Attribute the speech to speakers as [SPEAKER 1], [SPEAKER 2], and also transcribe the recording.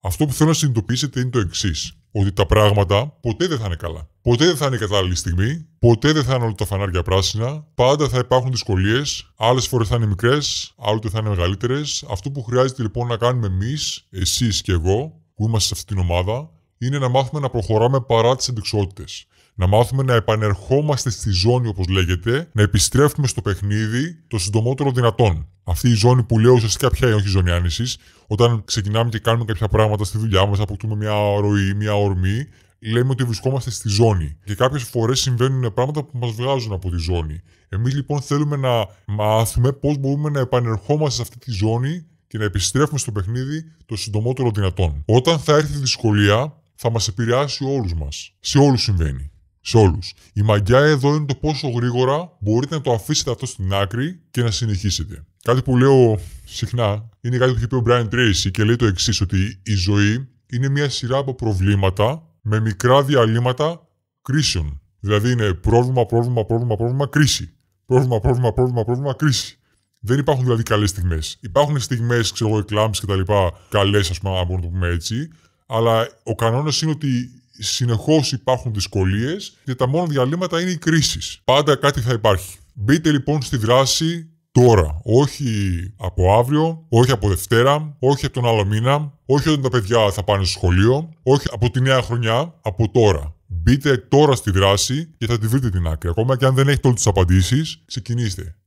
[SPEAKER 1] Αυτό που θέλω να συνειδητοποιήσετε είναι το εξής. Ότι τα πράγματα ποτέ δεν θα είναι καλά. Ποτέ δεν θα είναι η κατάλληλη στιγμή, ποτέ δεν θα είναι όλα τα φανάρια πράσινα, πάντα θα υπάρχουν δυσκολίες. Άλλες φορές θα είναι μικρές, άλλοτε θα είναι μεγαλύτερες. Αυτό που χρειάζεται λοιπόν να κάνουμε εμείς, εσείς και εγώ, που είμαστε σε αυτή την ομάδα, είναι να μάθουμε να προχωράμε παρά τις αντικσότητες να μάθουμε να επανερχόμαστε στη ζώνη όπως λέγεται, να επιστρέφουμε στο παιχνίδι το συντομότερο δυνατόν. Αυτή η ζώνη που λέω ουσιαστικά πια είναι όχι ζώνη άνηση, όταν ξεκινάμε και κάνουμε κάποια πράγματα στη δουλειά μας, αποκτούμε μια ροή, μια ορμή, λέμε ότι βρισκόμαστε στη ζώνη. Και κάποιες φορές συμβαίνουν πράγματα που μας βγάζουν από τη ζώνη. Εμείς λοιπόν θέλουμε να μάθουμε πώς μπορούμε να επανερχόμαστε σε αυτή τη ζώνη και να επιστρέφουμε στο παιχνίδι το συντομότερο δυνατόν. Όταν θα έρθει η δυσκολία, θα μας επηρεάσει όλους μας. Σε όλους συμβαίνει σε όλους. Η μαγιά εδώ είναι το πόσο γρήγορα μπορείτε να το αφήσετε αυτό στην άκρη και να συνεχίσετε. Κάτι που λέω συχνά είναι κάτι που έχει πει ο Brian Tracy και λέει το εξής, ότι η ζωή είναι μια σειρά από προβλήματα με μικρά διαλύματα κρίσεων. Δηλαδή είναι πρόβλημα, πρόβλημα, πρόβλημα, πρόβλημα, κρίση. Πρόβλημα, πρόβλημα, πρόβλημα, πρόβλημα, κρίση. Δεν υπάρχουν δηλαδή καλές στιγμές. Υπάρχουν στιγμές, ξέρω εγώ, τα λοιπά, Καλές, ας πούμε, να το πούμε έτσι. Αλλά ο κανόνας είναι ότι συνεχώς υπάρχουν δυσκολίες και τα μόνα διαλύματα είναι οι κρίσεις. Πάντα κάτι θα υπάρχει. Μπείτε λοιπόν στη δράση τώρα. Όχι από αύριο, όχι από Δευτέρα, όχι από τον άλλο μήνα, όχι όταν τα παιδιά θα πάνε στο σχολείο, όχι από τη νέα χρονιά, από τώρα. Μπείτε τώρα στη δράση και θα τη βρείτε την άκρη. Ακόμα και αν δεν έχετε όλες τις απαντήσεις, ξεκινήστε.